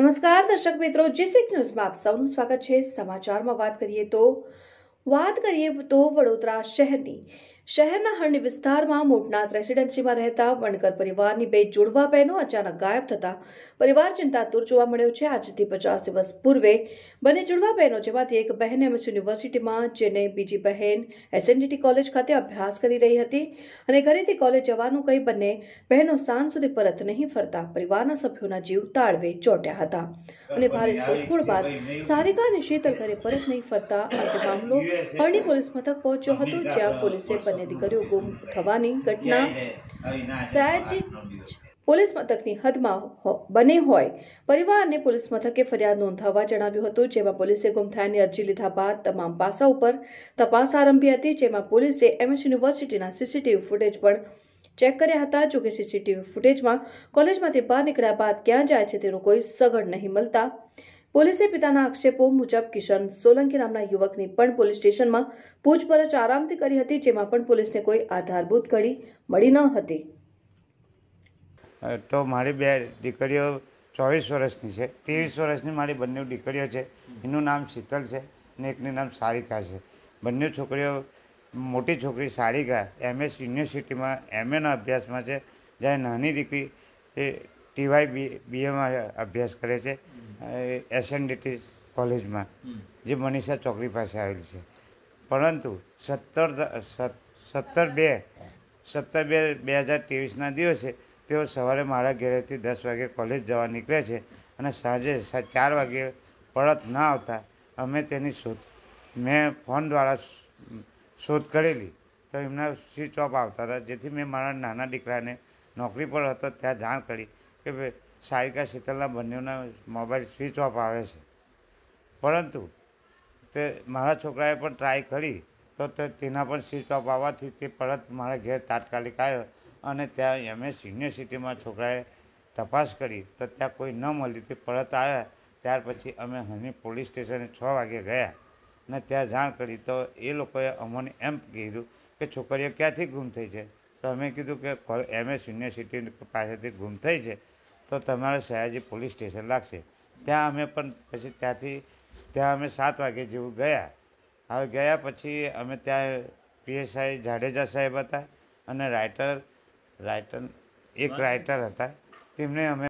નમસ્કાર દર્શક મિત્રો જીસીક ન્યૂઝમાં આપ સૌનું સ્વાગત છે સમાચારમાં વાત કરીએ તો વાત કરીએ તો વડોદરા શહેરની શહેરના હરણી વિસ્તારમાં મોટનાથ રેસિડેન્સીમાં રહેતા વણકર પરિવારની બે જોડવા બહેનો અચાનક ગાયબ થતા પરિવાર ચિંતાતુર જોવા મળ્યો છે આજથી પચાસ દિવસ પૂર્વે બંને જોડવા બહેનો જેમાંથી એક બહેન એમએસ યુનિવર્સિટીમાં જેને બીજી બહેન એસએનડીટી કોલેજ ખાતે અભ્યાસ કરી રહી હતી અને ઘરેથી કોલેજ જવાનું કહી બંને બહેનો સાંજ સુધી પરત નહીં ફરતા પરિવારના સભ્યોના જીવ તાળવે ચોંટ્યા હતા અને ભારે શોધખોળ બાદ સારિકા અને શીતલ ઘરે પરત નહીં ફરતા અંતે મામલો હરણી પોલીસ મથક પહોંચ્યો હતો જ્યાં પોલીસે બંને અને દીકરીઓ ગુમ થવાની ઘટના સાહજિક પોલીસ મથકની હદમાં બને હોય પરિવારને પોલીસ મથકે ફરિયાદ નોંધાવવા જણાવ્યું હતું જેમાં પોલીસે ગુમ થયાની અરજી લીધા બાદ તમામ પાસા ઉપર તપાસ આરંભી હતી જેમાં પોલીસે એમએસ યુનિવર્સિટીના સીસીટીવી ફૂટેજ પણ ચેક કર્યા હતા જોકે સીસીટીવી ફૂટેજમાં કોલેજમાંથી બહાર નીકળ્યા બાદ ક્યાં જાય છે તેનો કોઈ સગડ નહીં મળતા પોલીસે પિતાના આક્ષેપો મુજબ કિશન સોલંકી નામના યુવકની પણ પોલીસ સ્ટેશનમાં પૂછપરછ આરામથી કરી હતી જેમાં પણ પોલીસને કોઈ આધારભૂત કડી મળી ન હતી તો મારી બે દીકરીઓ ચોવીસ વર્ષની છે ત્રેવીસ વર્ષની મારી બંને દીકરીઓ છે એનું નામ શીતલ છે અને એકનું નામ સારિકા છે બંને છોકરીઓ મોટી છોકરી સારિકા એમએસ યુનિવર્સિટીમાં એમએના અભ્યાસમાં છે જ્યારે નાની દીકરી એ ટીવાય બી બીએમાં અભ્યાસ કરે છે એસએનડીટી કોલેજમાં જે મનીષા ચોકડી પાસે આવેલી છે પરંતુ સત્તર સત્તર બે સત્તર બે બે હજાર ત્રેવીસના દિવસે તેઓ સવારે મારા ઘરેથી દસ વાગે કોલેજ જવા નીકળે છે અને સાંજે ચાર વાગે પરત ના આવતા અમે તેની શોધ મેં ફોન દ્વારા શોધ કરેલી તો એમના સ્વિચ ઓફ આવતા હતા જેથી મેં મારા નાના દીકરાને નોકરી પર હતો ત્યાં જાણ કરી કે ભાઈ સારિકા શીતલના બંનેના મોબાઈલ સ્વિચ ઓફ આવે છે પરંતુ તે મારા છોકરાએ પણ ટ્રાય કરી તો તે તેના પણ સ્વિચ ઓફ આવવાથી તે પરત મારા ઘેર તાત્કાલિક આવ્યો અને ત્યાં સિનિયર સિટીમાં છોકરાએ તપાસ કરી તો ત્યાં કોઈ ન મળી તે પરત આવ્યા ત્યાર પછી અમે હની પોલીસ સ્ટેશને છ વાગે ગયા ને ત્યાં જાણ કરી તો એ લોકોએ અમને એમ કીધું કે છોકરીઓ ક્યાંથી ગુમ થઈ છે તો અમે કીધું કે એમએસ યુનિવર્સિટી પાસેથી ગુમ થઈ છે તો તમારે સયાજી પોલીસ સ્ટેશન લાગશે ત્યાં અમે પણ પછી ત્યાંથી ત્યાં અમે સાત વાગે જેવું ગયા હવે ગયા પછી અમે ત્યાં પીએસઆઈ જાડેજા સાહેબ હતા અને રાઇટર રાઇટર એક રાઇટર હતા તેમને અમે